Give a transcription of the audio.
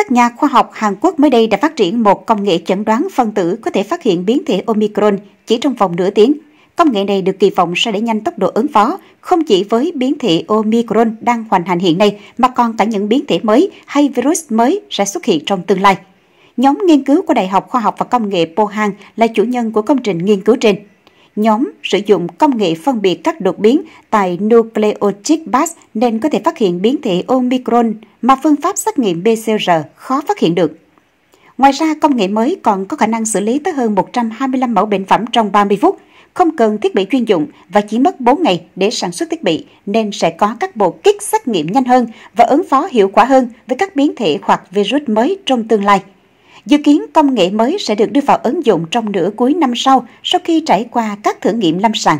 các nhà khoa học Hàn Quốc mới đây đã phát triển một công nghệ chẩn đoán phân tử có thể phát hiện biến thể Omicron chỉ trong vòng nửa tiếng. Công nghệ này được kỳ vọng sẽ đẩy nhanh tốc độ ứng phó, không chỉ với biến thể Omicron đang hoành hành hiện nay, mà còn cả những biến thể mới hay virus mới sẽ xuất hiện trong tương lai. Nhóm nghiên cứu của Đại học Khoa học và Công nghệ Pohang là chủ nhân của công trình nghiên cứu trên nhóm sử dụng công nghệ phân biệt các đột biến tại nucleotide base nên có thể phát hiện biến thể Omicron mà phương pháp xét nghiệm PCR khó phát hiện được. Ngoài ra, công nghệ mới còn có khả năng xử lý tới hơn 125 mẫu bệnh phẩm trong 30 phút, không cần thiết bị chuyên dụng và chỉ mất 4 ngày để sản xuất thiết bị, nên sẽ có các bộ kích xét nghiệm nhanh hơn và ứng phó hiệu quả hơn với các biến thể hoặc virus mới trong tương lai. Dự kiến công nghệ mới sẽ được đưa vào ứng dụng trong nửa cuối năm sau sau khi trải qua các thử nghiệm lâm sàng.